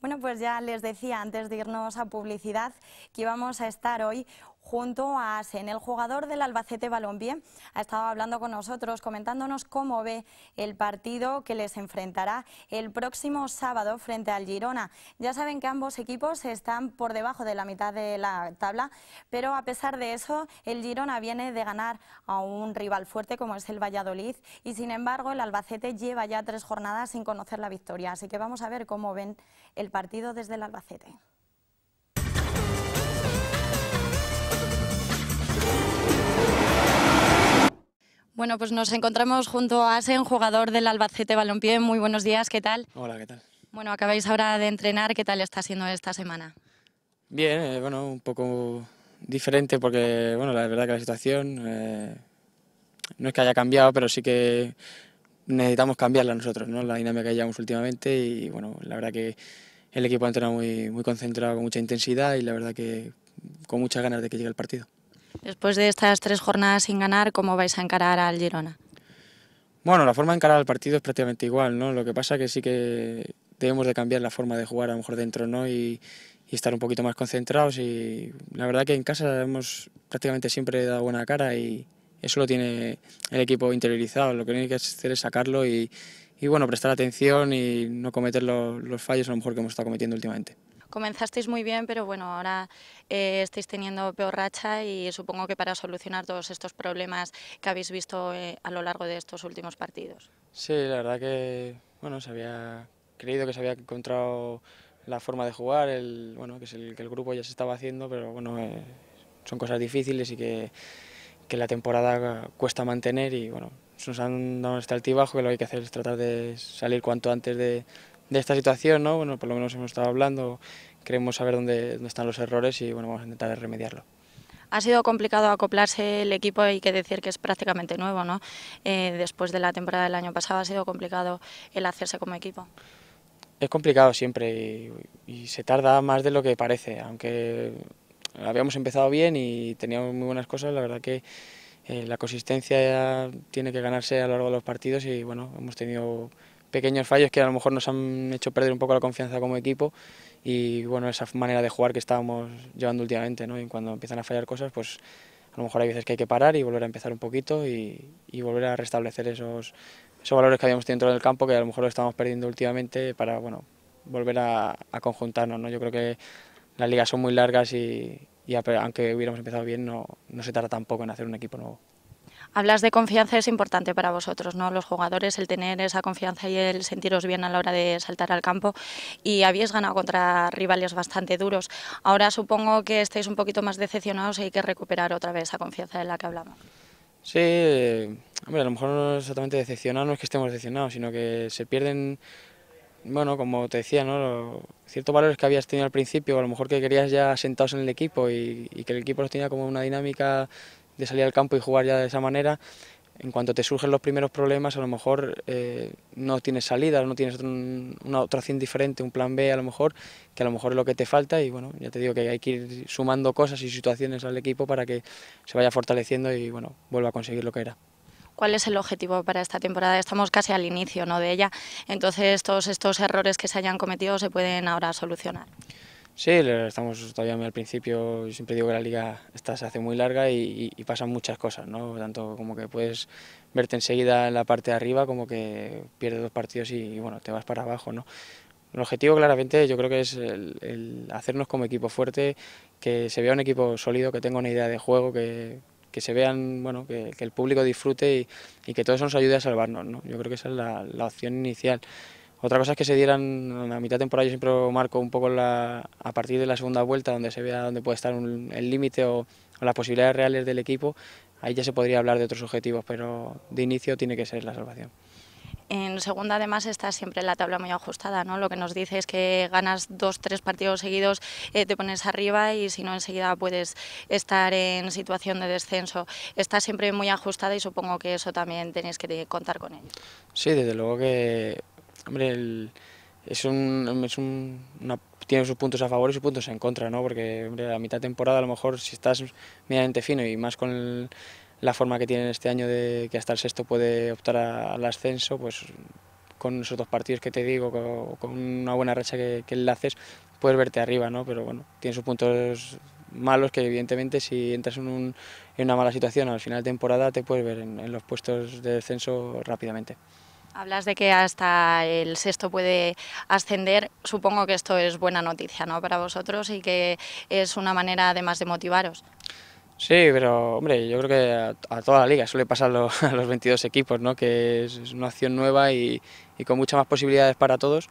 Bueno pues ya les decía antes de irnos a publicidad que íbamos a estar hoy junto a Asen. El jugador del Albacete Balompié ha estado hablando con nosotros, comentándonos cómo ve el partido que les enfrentará el próximo sábado frente al Girona. Ya saben que ambos equipos están por debajo de la mitad de la tabla, pero a pesar de eso, el Girona viene de ganar a un rival fuerte como es el Valladolid y sin embargo el Albacete lleva ya tres jornadas sin conocer la victoria. Así que vamos a ver cómo ven el partido desde el Albacete. Bueno, pues nos encontramos junto a Asen, jugador del Albacete Balompié. Muy buenos días, ¿qué tal? Hola, ¿qué tal? Bueno, acabáis ahora de entrenar, ¿qué tal está siendo esta semana? Bien, eh, bueno, un poco diferente porque, bueno, la verdad que la situación eh, no es que haya cambiado, pero sí que necesitamos cambiarla nosotros, ¿no? La dinámica que llevamos últimamente y, bueno, la verdad que el equipo ha entrenado muy, muy concentrado, con mucha intensidad y la verdad que con muchas ganas de que llegue el partido. Después de estas tres jornadas sin ganar, ¿cómo vais a encarar al Girona? Bueno, la forma de encarar el partido es prácticamente igual, ¿no? Lo que pasa que sí que debemos de cambiar la forma de jugar a lo mejor dentro, ¿no? Y, estar un poquito más concentrados y la verdad que en casa hemos prácticamente siempre dado buena cara y eso lo tiene el equipo interiorizado, lo que tiene que hacer es sacarlo y, bueno, prestar atención y no cometer los, los fallos a lo mejor que hemos estado cometiendo últimamente comenzasteis muy bien, pero bueno, ahora eh, estáis teniendo peor racha y supongo que para solucionar todos estos problemas que habéis visto eh, a lo largo de estos últimos partidos. Sí, la verdad que bueno, se había creído que se había encontrado la forma de jugar, el, bueno, que, es el, que el grupo ya se estaba haciendo, pero bueno, eh, son cosas difíciles y que, que la temporada cuesta mantener y bueno, nos han dado este altibajo que lo que hay que hacer es tratar de salir cuanto antes de, de esta situación, ¿no? Bueno, por lo menos hemos estado hablando, queremos saber dónde, están los errores y bueno, vamos a intentar remediarlo. Ha sido complicado acoplarse el equipo, hay que decir que es prácticamente nuevo, ¿no? Eh, después de la temporada del año pasado ha sido complicado el hacerse como equipo. Es complicado siempre y, se tarda más de lo que parece, aunque habíamos empezado bien y teníamos muy buenas cosas, la verdad que eh, la consistencia tiene que ganarse a lo largo de los partidos y bueno, hemos tenido pequeños fallos que a lo mejor nos han hecho perder un poco la confianza como equipo y bueno, esa manera de jugar que estábamos llevando últimamente, Y cuando empiezan a fallar cosas, pues a lo mejor hay veces que hay que parar y volver a empezar un poquito y, volver a restablecer esos, valores que habíamos tenido dentro del campo que a lo mejor lo estábamos perdiendo últimamente para, bueno, volver a, conjuntarnos, ¿no? Yo creo que las ligas son muy largas y, aunque hubiéramos empezado bien, no, no se tarda tampoco en hacer un equipo nuevo. Hablas de confianza, es importante para vosotros, ¿no? Los jugadores, el tener esa confianza y el sentiros bien a la hora de saltar al campo. Y habéis ganado contra rivales bastante duros. Ahora supongo que estáis un poquito más decepcionados y hay que recuperar otra vez esa confianza de la que hablamos. Sí, a lo mejor no es exactamente decepcionado, no es que estemos decepcionados, sino que se pierden, bueno, como te decía, ¿no? ciertos valores que habías tenido al principio, a lo mejor que querías ya sentados en el equipo y, que el equipo los tenía como una dinámica de salir al campo y jugar ya de esa manera, en cuanto te surgen los primeros problemas, a lo mejor eh, no tienes salida, no tienes una otra acción diferente, un plan B a lo mejor, que a lo mejor es lo que te falta y bueno, ya te digo que hay que ir sumando cosas y situaciones al equipo para que se vaya fortaleciendo y bueno, vuelva a conseguir lo que era. ¿Cuál es el objetivo para esta temporada? Estamos casi al inicio ¿no? de ella, entonces todos estos errores que se hayan cometido se pueden ahora solucionar. Sí, estamos todavía al principio. siempre digo que la liga está se hace muy larga y, pasan muchas cosas, ¿no? Tanto como que puedes verte enseguida en la parte de arriba, como que pierdes dos partidos y, bueno, te vas para abajo, ¿no? El objetivo claramente yo creo que es hacernos como equipo fuerte, que se vea un equipo sólido, que tenga una idea de juego, que, que se vean, bueno, que, el público disfrute y, que todo eso nos ayude a salvarnos, ¿no? Yo creo que esa es la opción inicial. Otra cosa es que se dieran a mitad de temporada, yo siempre marco un poco la, a partir de la segunda vuelta, donde se vea dónde puede estar el límite o, las posibilidades reales del equipo, ahí ya se podría hablar de otros objetivos, pero de inicio tiene que ser la salvación. En segunda, además, está siempre la tabla muy ajustada, ¿no? Lo que nos dice es que ganas dos, tres partidos seguidos, eh, te pones arriba y si no, enseguida puedes estar en situación de descenso. Está siempre muy ajustada y supongo que eso también tenéis que contar con ello. Sí, desde luego que Hombre, es tiene sus puntos a favor y sus puntos en contra, ¿no? Porque a mitad de temporada a lo mejor si estás medianamente fino y más con la forma que tienen este año de que hasta el sexto puede optar al ascenso, pues con esos dos partidos que te digo, con, una buena racha que, que haces, puedes verte arriba, ¿no? Pero bueno, tiene sus puntos malos que evidentemente si entras en, una mala situación al final de temporada te puedes ver en los puestos de descenso rápidamente. Hablas de que hasta el sexto puede ascender. Supongo que esto es buena noticia ¿no? para vosotros y que es una manera además de motivaros. Sí, pero hombre, yo creo que a, toda la liga suele pasar a los 22 equipos, ¿no? que es, una acción nueva y, y, con muchas más posibilidades para todos.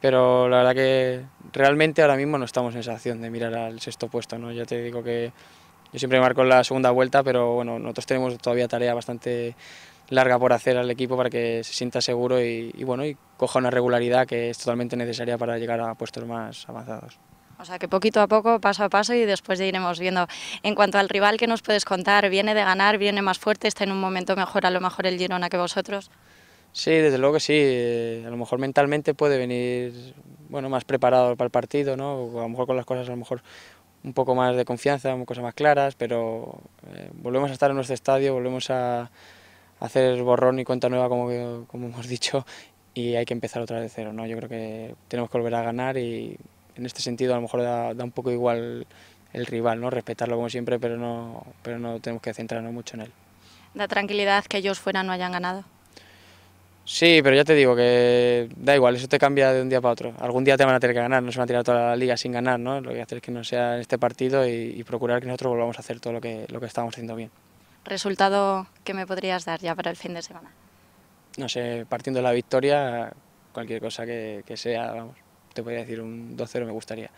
Pero la verdad que realmente ahora mismo no estamos en esa acción de mirar al sexto puesto. ¿no? Ya te digo que yo siempre marco la segunda vuelta, pero bueno, nosotros tenemos todavía tarea bastante larga por hacer al equipo para que se sienta seguro y, bueno y coja una regularidad que es totalmente necesaria para llegar a puestos más avanzados. O sea que poquito a poco, paso a paso y después ya iremos viendo. En cuanto al rival, ¿qué nos puedes contar? ¿Viene de ganar? ¿Viene más fuerte? ¿Está en un momento mejor a lo mejor el Girona que vosotros? Sí, desde luego que sí. Eh, a lo mejor mentalmente puede venir bueno, más preparado para el partido, ¿no? A lo mejor con las cosas a lo mejor un poco más de confianza, cosas más claras, pero eh, volvemos a estar en nuestro estadio, volvemos a, hacer borrón y cuenta nueva, como, como hemos dicho, y hay que empezar otra vez de cero. ¿no? Yo creo que tenemos que volver a ganar y en este sentido a lo mejor da, un poco igual el rival, ¿no? respetarlo como siempre, pero no, pero no tenemos que centrarnos mucho en él. ¿Da tranquilidad que ellos fuera no hayan ganado? Sí, pero ya te digo que da igual, eso te cambia de un día para otro. Algún día te van a tener que ganar, no se van a tirar toda la liga sin ganar, ¿no? Lo que hay que hacer es que no sea en este partido y, procurar que nosotros volvamos a hacer todo lo que, lo que estamos haciendo bien. ¿Resultado que me podrías dar ya para el fin de semana? No sé, partiendo de la victoria, cualquier cosa que, sea, vamos, te podría decir un 2-0 me gustaría.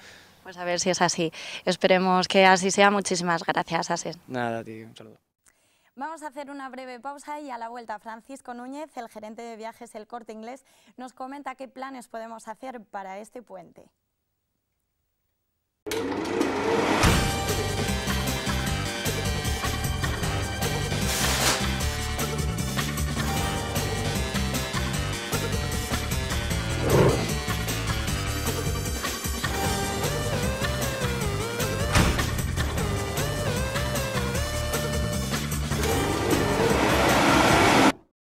Pues a ver si es así. Esperemos que así sea. Muchísimas gracias, Asen. Nada, tío, un saludo. Vamos a hacer una breve pausa y a la vuelta Francisco Núñez, el gerente de viajes El Corte Inglés, nos comenta qué planes podemos hacer para este puente.